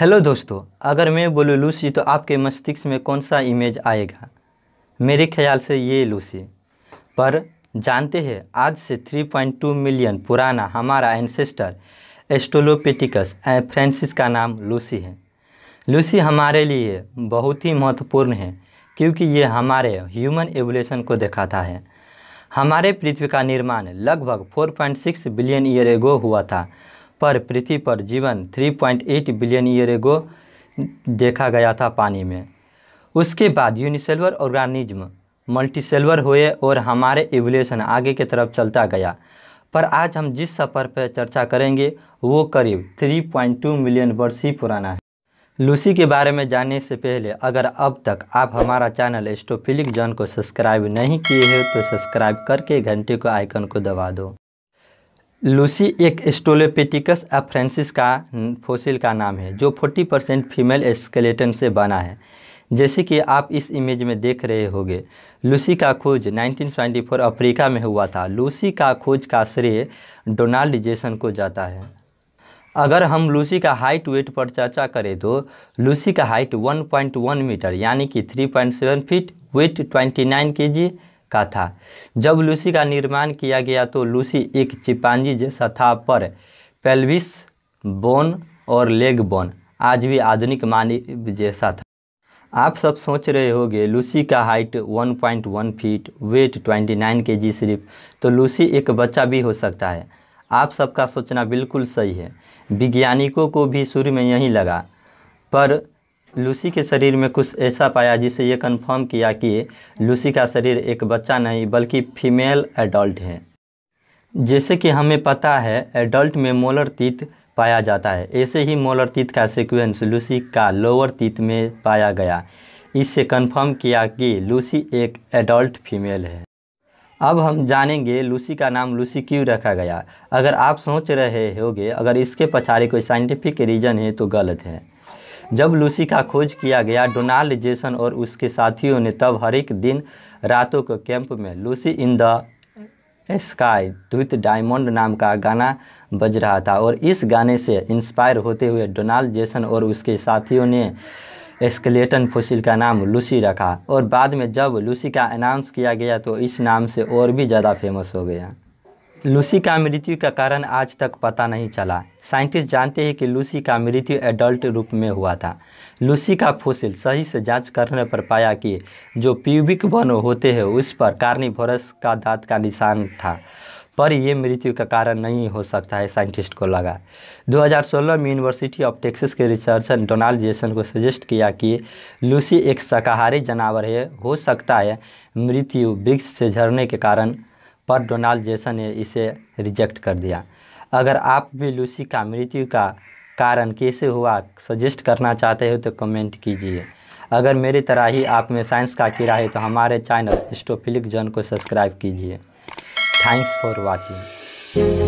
hello दोस्तों अगर मैं बोलूँ लूसी तो आपके मस्तिष्क में कौन सा इमेज आएगा मेरे ख्याल से ये लूसी पर जानते हैं आज से 3.2 मिलियन पुराना हमारा एंसेस्टर एस्टोलोपेटिकस फ्रेंसिस का नाम लूसी है लूसी हमारे लिए बहुत ही महत्वपूर्ण है क्योंकि ये हमारे ह्यूमन एवोल्यूशन को दिखाता है हमारे पृथ्वी का निर्माण लगभग 4.6 बिलियन ईयर एगो हुआ था पर पृथ्वी पर जीवन 3.8 बिलियन ईयर एगो देखा गया था पानी में उसके बाद ऑर्गानिज्म ऑर्गेनिज्म मल्टीसेलुलर हुए और हमारे एवोल्यूशन आगे की तरफ चलता गया पर आज हम जिस सफ़र पर चर्चा करेंगे वो करीब 3.2 मिलियन वर्ष ही पुराना है लूसी के बारे में जानने से पहले अगर अब तक आप हमारा चैनल एस्टोफिलिक जॉन को सब्सक्राइब नहीं किए हैं तो सब्सक्राइब करके घंटे को आइकन को दबा दो लूसी एक स्टोलोपेटिकस अफ्रेंसिस का फोसिल का नाम है जो 40 परसेंट फीमेल स्केलेटन से बना है जैसे कि आप इस इमेज में देख रहे होंगे लूसी का खोज 1924 अफ्रीका में हुआ था लूसी का खोज का श्रेय डोनाल्ड जेसन को जाता है अगर हम लूसी का हाइट वेट पर चर्चा करें तो लूसी का हाइट 1.1 मीटर यानी कि 3.7 फीट वेट 29 केजी का था जब लूसी का निर्माण किया गया तो लूसी एक चिपांजी जैसा था पर पेल्विस बोन और लेग बोन आज भी आधुनिक मानव जैसा था आप सब सोच रहे होंगे लूसी का हाइट 1.1 फीट वेट 29 के जी सिर्फ तो लूसी एक बच्चा भी हो सकता है आप सबका सोचना बिल्कुल सही है वैज्ञानिकों को भी शुरू में यही लगा पर लूसी के शरीर में कुछ ऐसा पाया जिसे ये कन्फर्म किया कि लूसी का शरीर एक बच्चा नहीं बल्कि फीमेल एडल्ट है जैसे कि हमें पता है एडल्ट में मोलर तीत पाया जाता है ऐसे ही मोलर तीत का सीक्वेंस लूसी का लोअर तीत में पाया गया इससे कन्फर्म किया कि लूसी एक एडल्ट फीमेल है अब हम जानेंगे लूसी का नाम लूसी क्यों रखा गया अगर आप सोच रहे होगे अगर इसके पछाड़े कोई साइंटिफिक रीज़न है तो गलत है जब लूसी का खोज किया गया डोनाल्ड जेसन और उसके साथियों ने तब हरेक दिन रातों को कैंप में Lucy in the sky with diamond नाम का गाना बज रहा था और इस गाने से इंस्पायर होते हुए डोनाल्ड जेसन और उसके साथियों ने एस्केलेटन फॉसिल का नाम लूसी रखा और बाद में जब लूसी का अनाउंस किया गया तो इस नाम से और भी ज़्यादा फेमस हो गया लूसी का मृत्यु का कारण आज तक पता नहीं चला साइंटिस्ट जानते हैं कि लूसी का मृत्यु एडल्ट रूप में हुआ था लूसी का फोसिल सही से जांच करने पर पाया कि जो प्यूबिक वन होते हैं उस पर कार्निवोरस का दांत का निशान था पर यह मृत्यु का कारण नहीं हो सकता है साइंटिस्ट को लगा 2016 में यूनिवर्सिटी ऑफ टेक्सिस के रिसर्चर डोनाल्ड जेसन को सजेस्ट किया कि लूसी एक शाकाहारी जानवर है हो सकता है मृत्यु वृक्ष से झरने के कारण पर डोनाल्ड जेसन ने इसे रिजेक्ट कर दिया अगर आप भी लूसी का मृत्यु का कारण कैसे हुआ सजेस्ट करना चाहते हो तो कमेंट कीजिए अगर मेरी तरह ही आप में साइंस का कीड़ा है तो हमारे चैनल स्टोफिलिक जॉन को सब्सक्राइब कीजिए थैंक्स फॉर वॉचिंग